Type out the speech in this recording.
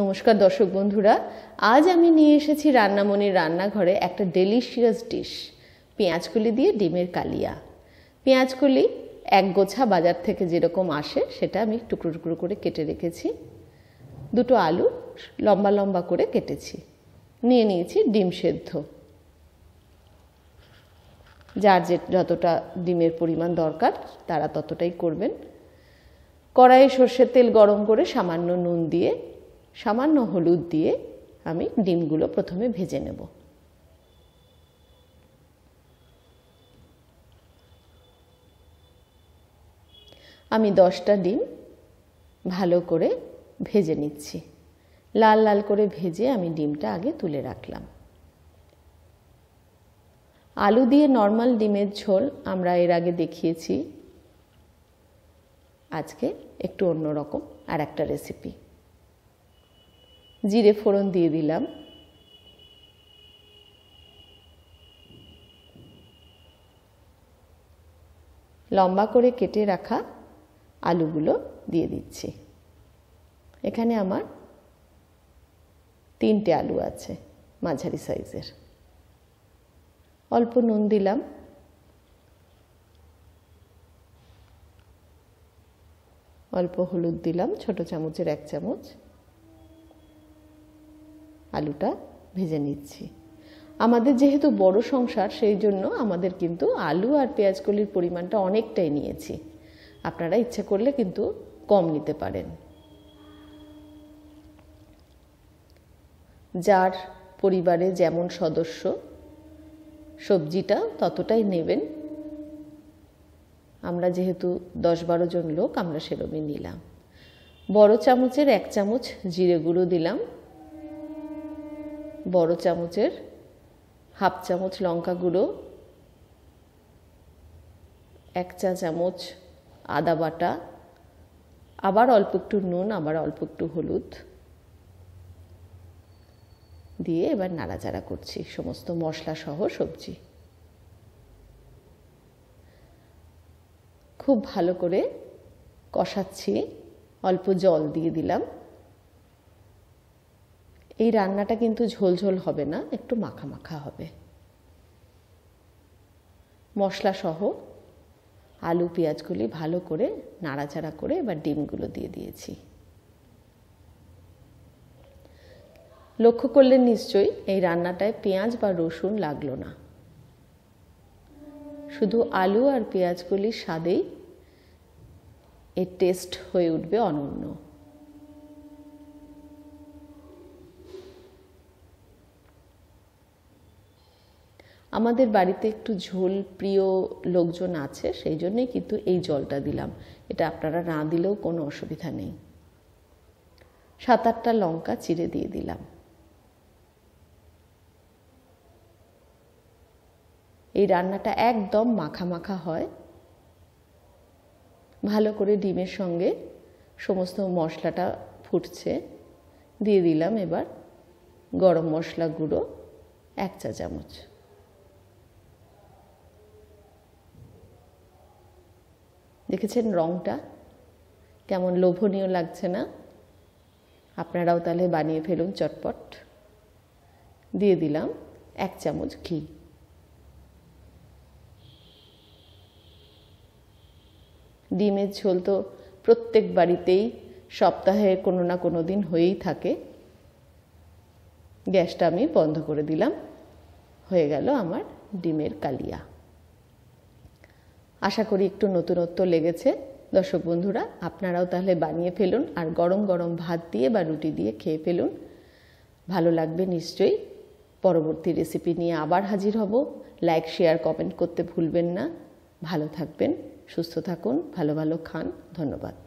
নমস্কার দর্শক বন্ধুরা আজ আমি নিয়ে এসেছি রান্নামণির রান্নাঘরে একটা ডেলিশিয়াস ডিশ পেঁয়াজকলি দিয়ে ডিমের কালিয়া পেঁয়াজকলি এক গোছা বাজার থেকে যেরকম আসে সেটা আমি টুকরো টুকরো করে কেটে রেখেছি দুটো আলু লম্বা লম্বা করে কেটেছি নিয়ে নিয়েছি ডিম সেদ্ধ যার যে যতটা ডিমের পরিমাণ দরকার তারা ততটাই করবেন কড়াইয়ে সর্ষের তেল গরম করে সামান্য নুন দিয়ে সামান্য হলুদ দিয়ে আমি ডিমগুলো প্রথমে ভেজে নেব আমি দশটা ডিম ভালো করে ভেজে নিচ্ছি লাল লাল করে ভেজে আমি ডিমটা আগে তুলে রাখলাম আলু দিয়ে নর্মাল ডিমের ঝোল আমরা এর আগে দেখিয়েছি আজকে একটু অন্যরকম আর একটা রেসিপি জিরে ফোড়ন দিয়ে দিলাম লম্বা করে কেটে রাখা আলুগুলো দিয়ে দিচ্ছি এখানে আমার তিনটে আলু আছে মাঝারি সাইজের অল্প নুন দিলাম অল্প হলুদ দিলাম ছোট চামচের এক চামচ আলুটা ভেজে নিচ্ছি আমাদের যেহেতু বড় সংসার সেই জন্য আমাদের কিন্তু আলু আর পেঁয়াজকলির পরিমাণটা অনেকটাই নিয়েছি আপনারা ইচ্ছে করলে কিন্তু কম নিতে পারেন যার পরিবারে যেমন সদস্য সবজিটা ততটাই নেবেন আমরা যেহেতু দশ বারো জন লোক আমরা সেরমই নিলাম বড় চামচের এক চামচ জিরে গুঁড়ো দিলাম বড় চামচের হাফ চামচ লঙ্কা গুঁড়ো এক চা চামচ আদা বাটা আবার অল্প একটু নুন আবার অল্প একটু হলুদ দিয়ে এবার নাড়াচাড়া করছি সমস্ত মশলা সহ সবজি খুব ভালো করে কষাচ্ছি অল্প জল দিয়ে দিলাম এই রান্নাটা কিন্তু ঝোলঝোল হবে না একটু মাখা মাখা হবে মশলাসহ আলু পেঁয়াজগুলি ভালো করে নাড়াচাড়া করে এবার ডিমগুলো দিয়ে দিয়েছি লক্ষ্য করলেন নিশ্চয়ই এই রান্নাটায় পেঁয়াজ বা রসুন লাগলো না শুধু আলু আর পেঁয়াজগুলির স্বাদেই এর টেস্ট হয়ে উঠবে অনন্য আমাদের বাড়িতে একটু ঝোল প্রিয় লোকজন আছে সেই জন্যেই কিন্তু এই জলটা দিলাম এটা আপনারা না দিলেও কোনো অসুবিধা নেই সাত আটটা লঙ্কা চিড়ে দিয়ে দিলাম এই রান্নাটা একদম মাখা মাখা হয় ভালো করে ডিমের সঙ্গে সমস্ত মশলাটা ফুটছে দিয়ে দিলাম এবার গরম মশলা গুঁড়ো এক চা চামচ দেখেছেন রঙটা কেমন লোভনীয় লাগছে না আপনারাও তাহলে বানিয়ে ফেলুন চটপট দিয়ে দিলাম এক চামচ ঘি ডিমের ঝোল তো প্রত্যেক বাড়িতেই সপ্তাহে কোনো না কোনো দিন হয়েই থাকে গ্যাসটা আমি বন্ধ করে দিলাম হয়ে গেল আমার ডিমের কালিয়া আশা করি একটু নতুনত্ব লেগেছে দর্শক বন্ধুরা আপনারাও তাহলে বানিয়ে ফেলুন আর গরম গরম ভাত দিয়ে বা রুটি দিয়ে খেয়ে ফেলুন ভালো লাগবে নিশ্চয়ই পরবর্তী রেসিপি নিয়ে আবার হাজির হব লাইক শেয়ার কমেন্ট করতে ভুলবেন না ভালো থাকবেন সুস্থ থাকুন ভালো ভালো খান ধন্যবাদ